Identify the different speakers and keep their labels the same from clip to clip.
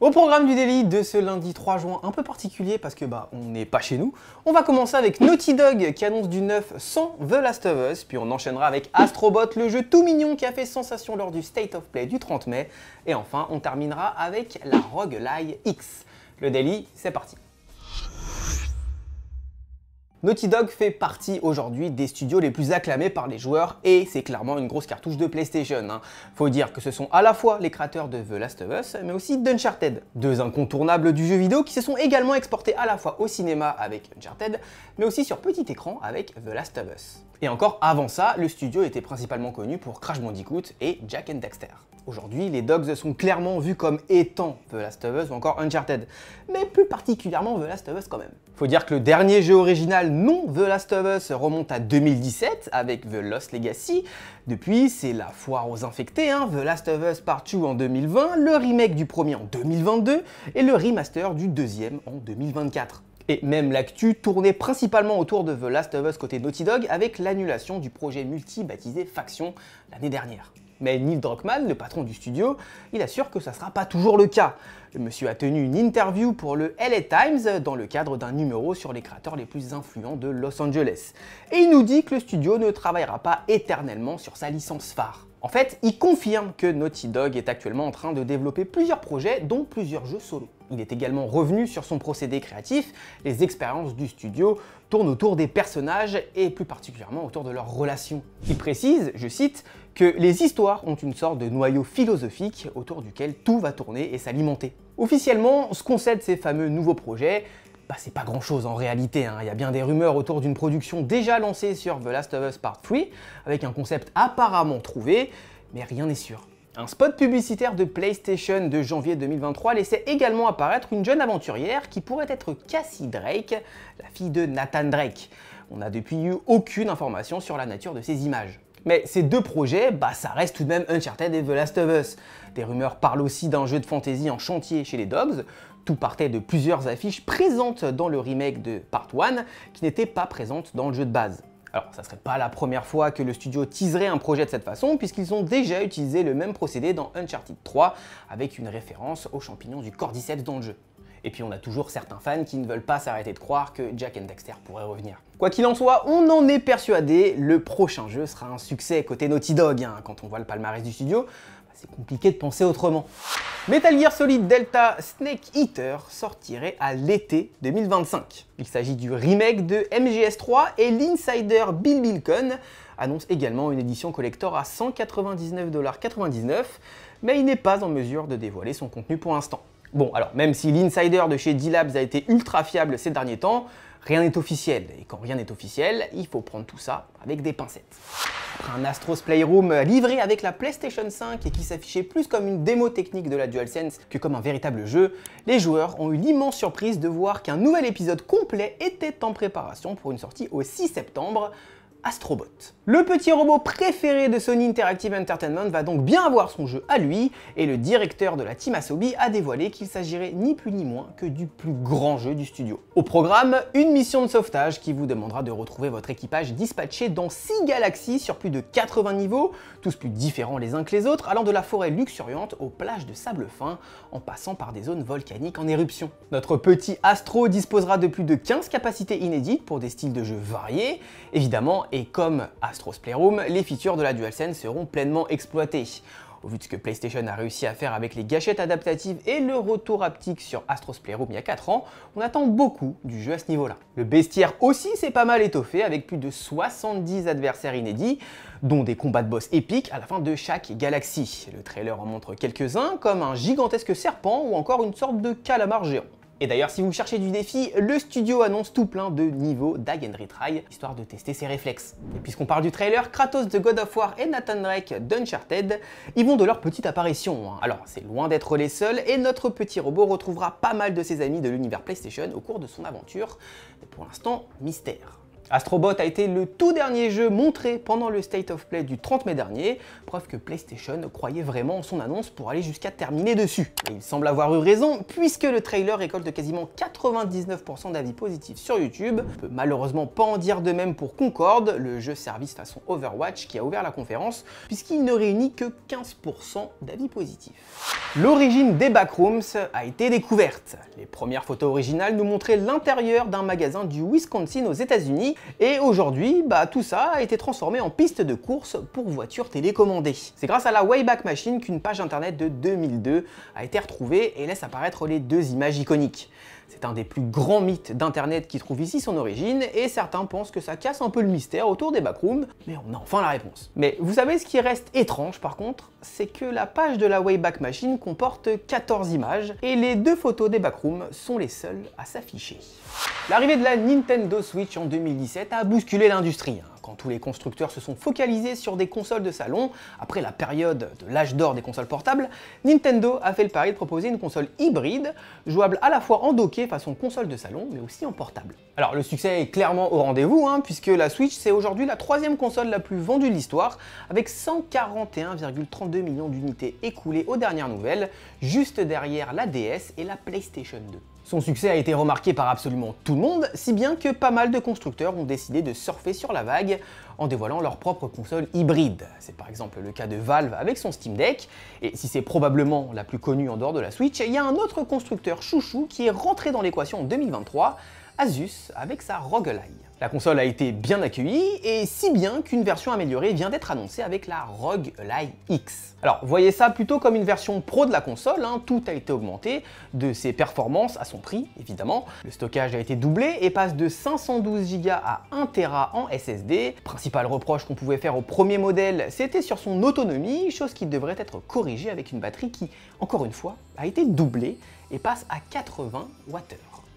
Speaker 1: Au programme du Daily de ce lundi 3 juin, un peu particulier parce que bah on n'est pas chez nous, on va commencer avec Naughty Dog qui annonce du neuf sans The Last of Us, puis on enchaînera avec Astrobot, le jeu tout mignon qui a fait sensation lors du State of Play du 30 mai, et enfin on terminera avec la Roguelike X. Le Daily, c'est parti. Naughty Dog fait partie aujourd'hui des studios les plus acclamés par les joueurs et c'est clairement une grosse cartouche de PlayStation. Hein. Faut dire que ce sont à la fois les créateurs de The Last of Us mais aussi d'Uncharted, deux incontournables du jeu vidéo qui se sont également exportés à la fois au cinéma avec Uncharted mais aussi sur petit écran avec The Last of Us. Et encore avant ça, le studio était principalement connu pour Crash Bandicoot et Jack and Daxter. Aujourd'hui, les dogs sont clairement vus comme étant The Last of Us ou encore Uncharted, mais plus particulièrement The Last of Us quand même. Faut dire que le dernier jeu original non The Last of Us remonte à 2017 avec The Lost Legacy. Depuis, c'est la foire aux infectés, hein. The Last of Us Part 2 en 2020, le remake du premier en 2022 et le remaster du deuxième en 2024 et même l'actu tournait principalement autour de The Last of Us côté Naughty Dog avec l'annulation du projet multi baptisé Faction l'année dernière. Mais Neil Druckmann, le patron du studio, il assure que ça ne sera pas toujours le cas. Le monsieur a tenu une interview pour le LA Times dans le cadre d'un numéro sur les créateurs les plus influents de Los Angeles. Et il nous dit que le studio ne travaillera pas éternellement sur sa licence phare. En fait, il confirme que Naughty Dog est actuellement en train de développer plusieurs projets, dont plusieurs jeux solo. Il est également revenu sur son procédé créatif. Les expériences du studio tournent autour des personnages et plus particulièrement autour de leurs relations. Il précise, je cite, que les histoires ont une sorte de noyau philosophique autour duquel tout va tourner et s'alimenter. Officiellement, ce qu'on sait de ces fameux nouveaux projets, bah, c'est pas grand chose en réalité, hein. il y a bien des rumeurs autour d'une production déjà lancée sur The Last of Us Part 3, avec un concept apparemment trouvé, mais rien n'est sûr. Un spot publicitaire de PlayStation de janvier 2023 laissait également apparaître une jeune aventurière qui pourrait être Cassie Drake, la fille de Nathan Drake. On n'a depuis eu aucune information sur la nature de ces images. Mais ces deux projets, bah, ça reste tout de même Uncharted et The Last of Us. Des rumeurs parlent aussi d'un jeu de fantasy en chantier chez les Dogs. Tout partait de plusieurs affiches présentes dans le remake de Part 1 qui n'étaient pas présentes dans le jeu de base. Alors, ça serait pas la première fois que le studio teaserait un projet de cette façon, puisqu'ils ont déjà utilisé le même procédé dans Uncharted 3, avec une référence aux champignons du Cordyceps dans le jeu. Et puis on a toujours certains fans qui ne veulent pas s'arrêter de croire que Jack and Dexter pourrait revenir. Quoi qu'il en soit, on en est persuadé, le prochain jeu sera un succès côté Naughty Dog. Hein. Quand on voit le palmarès du studio, bah, c'est compliqué de penser autrement. Metal Gear Solid Delta Snake Eater sortirait à l'été 2025. Il s'agit du remake de MGS3 et l'insider Bill Bilcon annonce également une édition collector à 199,99$, mais il n'est pas en mesure de dévoiler son contenu pour l'instant. Bon, alors même si l'insider de chez D-Labs a été ultra fiable ces derniers temps, rien n'est officiel. Et quand rien n'est officiel, il faut prendre tout ça avec des pincettes. Après un Astros Playroom livré avec la PlayStation 5 et qui s'affichait plus comme une démo technique de la DualSense que comme un véritable jeu, les joueurs ont eu l'immense surprise de voir qu'un nouvel épisode complet était en préparation pour une sortie au 6 septembre, Astrobot. Le petit robot préféré de Sony Interactive Entertainment va donc bien avoir son jeu à lui, et le directeur de la team Asobi a dévoilé qu'il s'agirait ni plus ni moins que du plus grand jeu du studio. Au programme, une mission de sauvetage qui vous demandera de retrouver votre équipage dispatché dans 6 galaxies sur plus de 80 niveaux, tous plus différents les uns que les autres, allant de la forêt luxuriante aux plages de sable fin, en passant par des zones volcaniques en éruption. Notre petit Astro disposera de plus de 15 capacités inédites pour des styles de jeu variés, évidemment et comme Astro's Playroom, les features de la DualSense seront pleinement exploitées. Au vu de ce que PlayStation a réussi à faire avec les gâchettes adaptatives et le retour haptique sur Astro's Playroom il y a 4 ans, on attend beaucoup du jeu à ce niveau-là. Le bestiaire aussi s'est pas mal étoffé avec plus de 70 adversaires inédits, dont des combats de boss épiques à la fin de chaque galaxie. Le trailer en montre quelques-uns, comme un gigantesque serpent ou encore une sorte de calamar géant. Et d'ailleurs, si vous cherchez du défi, le studio annonce tout plein de niveaux d'Ag and Retry, histoire de tester ses réflexes. Et puisqu'on parle du trailer, Kratos de God of War et Nathan Drake d'Uncharted, ils vont de leur petite apparition. Hein. Alors, c'est loin d'être les seuls, et notre petit robot retrouvera pas mal de ses amis de l'univers PlayStation au cours de son aventure. pour l'instant, mystère. Astrobot a été le tout dernier jeu montré pendant le State of Play du 30 mai dernier, preuve que PlayStation croyait vraiment en son annonce pour aller jusqu'à terminer dessus. Et il semble avoir eu raison, puisque le trailer récolte quasiment 99% d'avis positifs sur YouTube. On peut malheureusement pas en dire de même pour Concorde, le jeu service façon Overwatch qui a ouvert la conférence, puisqu'il ne réunit que 15% d'avis positifs. L'origine des Backrooms a été découverte. Les premières photos originales nous montraient l'intérieur d'un magasin du Wisconsin aux États-Unis et aujourd'hui, bah, tout ça a été transformé en piste de course pour voitures télécommandées. C'est grâce à la Wayback Machine qu'une page internet de 2002 a été retrouvée et laisse apparaître les deux images iconiques. C'est un des plus grands mythes d'Internet qui trouve ici son origine, et certains pensent que ça casse un peu le mystère autour des backrooms, mais on a enfin la réponse. Mais vous savez ce qui reste étrange par contre C'est que la page de la Wayback Machine comporte 14 images, et les deux photos des backrooms sont les seules à s'afficher. L'arrivée de la Nintendo Switch en 2017 a bousculé l'industrie. Hein quand tous les constructeurs se sont focalisés sur des consoles de salon, après la période de l'âge d'or des consoles portables, Nintendo a fait le pari de proposer une console hybride, jouable à la fois en docké façon console de salon, mais aussi en portable. Alors le succès est clairement au rendez-vous, hein, puisque la Switch c'est aujourd'hui la troisième console la plus vendue de l'histoire, avec 141,32 millions d'unités écoulées aux dernières nouvelles, juste derrière la DS et la PlayStation 2. Son succès a été remarqué par absolument tout le monde, si bien que pas mal de constructeurs ont décidé de surfer sur la vague en dévoilant leur propre console hybride. C'est par exemple le cas de Valve avec son Steam Deck, et si c'est probablement la plus connue en dehors de la Switch, il y a un autre constructeur chouchou qui est rentré dans l'équation en 2023, Asus avec sa Roguelite. La console a été bien accueillie, et si bien qu'une version améliorée vient d'être annoncée avec la Rogue Ally X. Alors, voyez ça plutôt comme une version pro de la console, hein. tout a été augmenté, de ses performances à son prix, évidemment. Le stockage a été doublé et passe de 512 Go à 1 Tera en SSD. Principal reproche qu'on pouvait faire au premier modèle, c'était sur son autonomie, chose qui devrait être corrigée avec une batterie qui, encore une fois, a été doublée et passe à 80 Wh.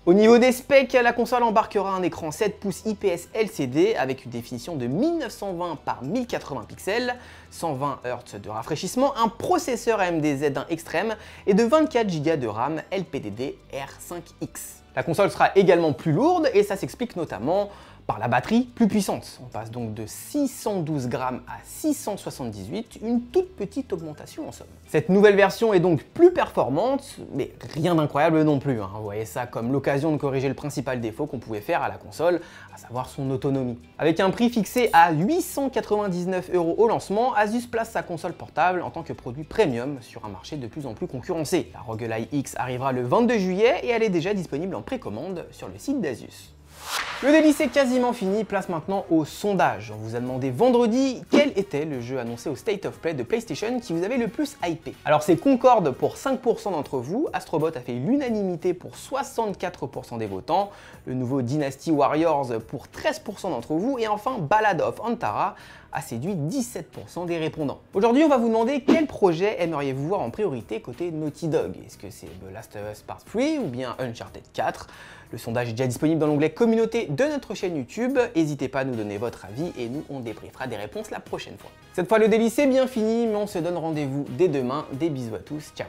Speaker 1: Au niveau des specs, la console embarquera un écran 7 pouces IPS LCD avec une définition de 1920 par 1080 pixels, 120 Hz de rafraîchissement, un processeur AMD Z1 Extreme et de 24 Go de RAM LPDD R5X. La console sera également plus lourde et ça s'explique notamment par la batterie plus puissante. On passe donc de 612 grammes à 678, une toute petite augmentation en somme. Cette nouvelle version est donc plus performante, mais rien d'incroyable non plus. Hein. Vous voyez ça comme l'occasion de corriger le principal défaut qu'on pouvait faire à la console, à savoir son autonomie. Avec un prix fixé à 899 euros au lancement, Asus place sa console portable en tant que produit premium sur un marché de plus en plus concurrencé. La Rogue X arrivera le 22 juillet et elle est déjà disponible en précommande sur le site d'Asus. Le délice est quasiment fini, place maintenant au sondage. On vous a demandé vendredi quel était le jeu annoncé au State of Play de PlayStation qui vous avait le plus hypé. Alors c'est Concorde pour 5% d'entre vous, Astrobot a fait l'unanimité pour 64% des votants, le nouveau Dynasty Warriors pour 13% d'entre vous et enfin Ballad of Antara a séduit 17% des répondants. Aujourd'hui, on va vous demander quel projet aimeriez-vous voir en priorité côté Naughty Dog Est-ce que c'est The Last of Us Part 3 ou bien Uncharted 4 Le sondage est déjà disponible dans l'onglet communauté de notre chaîne YouTube. N'hésitez pas à nous donner votre avis et nous, on débriefera des réponses la prochaine fois. Cette fois, le délice est bien fini, mais on se donne rendez-vous dès demain. Des bisous à tous, ciao